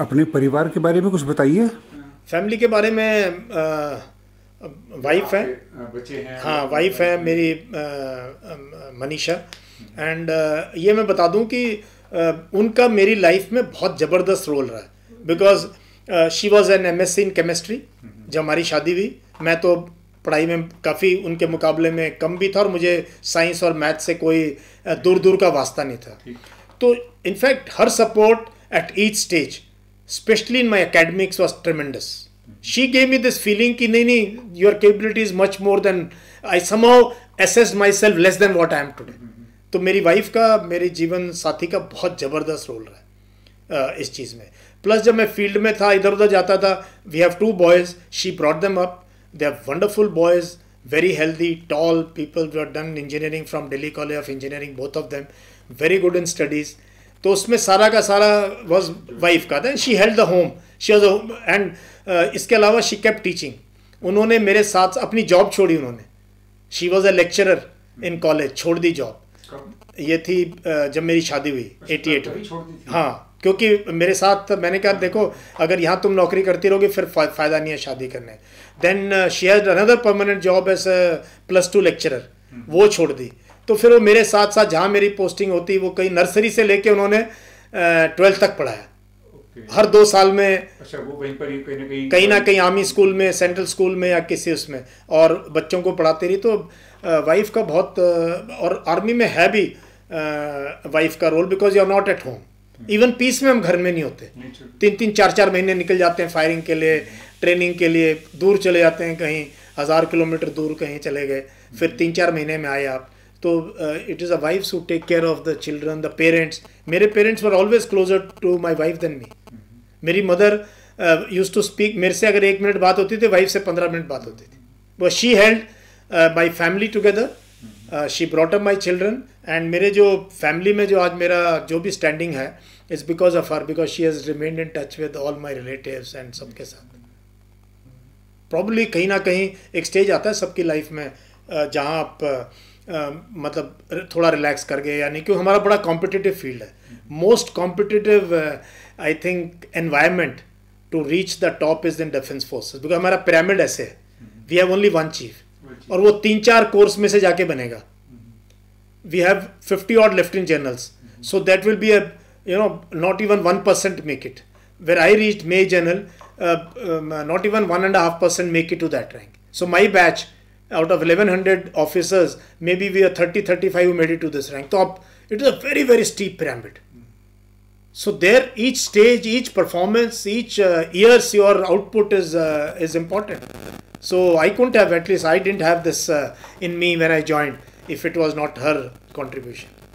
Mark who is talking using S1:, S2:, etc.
S1: अपने परिवार के बारे में कुछ बताइए फैमिली के बारे में वाइफ है हाँ वाइफ है मेरी मनीषा एंड ये मैं बता दूं कि उनका मेरी लाइफ में बहुत ज़बरदस्त रोल रहा है because she was an M S C in chemistry जब हमारी शादी हुई मैं तो पढ़ाई में काफ़ी उनके मुकाबले में कम भी था और मुझे साइंस और मैथ से कोई दूर दूर का वास्ता नहीं था तो in fact her support at each stage specially in my academics was tremendous she gave me this feeling कि नहीं नहीं your capability is much more than I assume assess myself less than what I am today तो मेरी wife का मेरे जीवन साथी का बहुत ज़बरदस्त रोल रहा है इस चीज़ में प्लस जब मैं फील्ड में था इधर उधर जाता था we have two boys she brought them up they are wonderful boys very healthy tall people who are done engineering from Delhi college of engineering both of them, very good in studies तो उसमें सारा का सारा was wife का then she held the home she was and इसके अलावा she cap teaching उन्होंने मेरे साथ अपनी जॉब छोड़ी उन्होंने she was a lecturer in college छोड़ दी जॉब ये थी uh, जब मेरी शादी हुई एटी अच्छा, एट में हाँ क्योंकि मेरे साथ मैंने कहा देखो अगर यहाँ तुम नौकरी करती रहोगे फिर फ़ायदा नहीं है शादी करने then she has another permanent job as plus two lecturer वो छोड़ दी तो फिर वो मेरे साथ साथ जहाँ मेरी पोस्टिंग होती वो कहीं नर्सरी से लेके उन्होंने ट्वेल्थ तक पढ़ाया हर दो साल में अच्छा वो कहीं पर कहीं ना कहीं कहीं ना कहीं आर्मी स्कूल में सेंट्रल स्कूल में या किसी उसमें और बच्चों को पढ़ाती रही तो वाइफ का बहुत और आर्मी में है भी वाइफ का role because you are not at home even peace में हम घर में नहीं होते तीन तीन चार चार महीने निकल जाते हैं फायरिंग के लिए ट्रेनिंग के लिए दूर चले जाते हैं कहीं हज़ार किलोमीटर दूर कहीं चले गए फिर हम्म। तीन चार महीने में आए आप तो it is a wife who take care of the children the parents मेरे parents were always closer to my wife than me मेरी मदर यूज टू स्पीक मेरे से अगर एक मिनट बात होती थी वाइफ से पंद्रह मिनट बात होती थी वो she held my family together she brought up my children and मेरे जो फैमिली में जो आज मेरा जो भी स्टैंडिंग है it's because of her because she has remain in touch with all my relative and सबके साथ प्रॉब्ली कहीं ना कहीं एक स्टेज आता है सबकी लाइफ में uh, जहाँ आप uh, मतलब थोड़ा रिलैक्स कर गए यानी कि हमारा बड़ा कॉम्पिटिटिव फील्ड है most competitive I think environment to reach the top is in defence forces because हमारा पिरामिड ऐसे है we have only one chief और वो तीन चार कोर्स में से जाके बनेगा we have fifty odd lieutenant generals so that will be you know not even one percent make it where I reach my general not even one and half percent make it to that rank so my batch out of 1100 officers maybe we are 30 35 who made it to this rank top it is a very very steep pyramid so there each stage each performance each uh, years your output is uh, is important so i couldn't have at least i didn't have this uh, in me when i joined if it was not her contribution